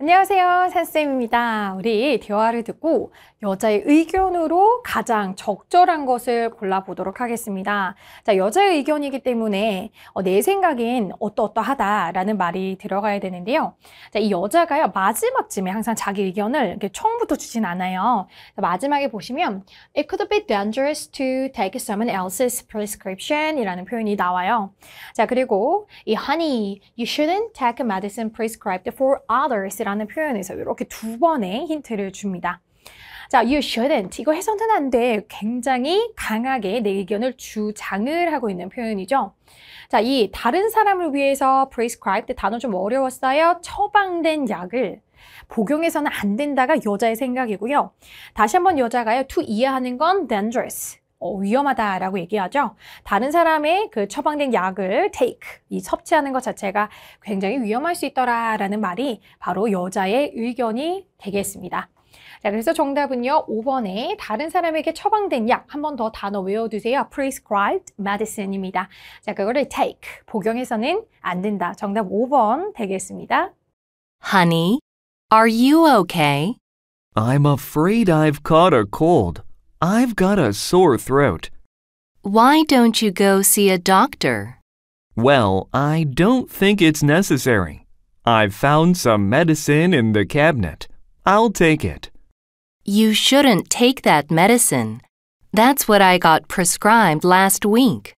안녕하세요. 샌쌤입니다 우리 대화를 듣고 여자의 의견으로 가장 적절한 것을 골라보도록 하겠습니다. 자, 여자의 의견이기 때문에 어, 내 생각엔 어떠어떠하다라는 말이 들어가야 되는데요. 자, 이 여자가요, 마지막쯤에 항상 자기 의견을 이렇게 처음부터 주진 않아요. 마지막에 보시면 It could be dangerous to take someone else's prescription 이라는 표현이 나와요. 자, 그리고 이 honey, you shouldn't take medicine prescribed for others 라는 표현에서 이렇게 두 번의 힌트를 줍니다. 자, you shouldn't. 이거 해서는 안 돼. 굉장히 강하게 내 의견을 주장을 하고 있는 표현이죠. 자, 이 다른 사람을 위해서 prescribed 단어 좀 어려웠어요. 처방된 약을 복용해서는 안 된다가 여자의 생각이고요. 다시 한번 여자가요. to 이해하는 건 dangerous. 어, 위험하다라고 얘기하죠. 다른 사람의 그 처방된 약을 take, 이 섭취하는 것 자체가 굉장히 위험할 수 있더라라는 말이 바로 여자의 의견이 되겠습니다. 자, 그래서 정답은요. 5번에 다른 사람에게 처방된 약, 한 번 더 단어 외워두세요. prescribed medicine입니다. 자, 그거를 take, 복용해서는 안 된다. 정답 5번 되겠습니다. Honey, are you okay? I'm afraid I've caught a cold. I've got a sore throat. Why don't you go see a doctor? Well, I don't think it's necessary. I've found some medicine in the cabinet. I'll take it. You shouldn't take that medicine. That's what I got prescribed last week.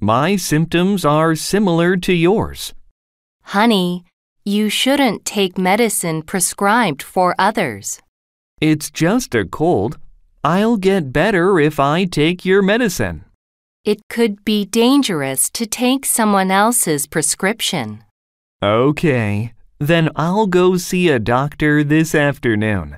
My symptoms are similar to yours. Honey, you shouldn't take medicine prescribed for others. It's just a cold. I'll get better if I take your medicine. It could be dangerous to take someone else's prescription. Okay, then I'll go see a doctor this afternoon.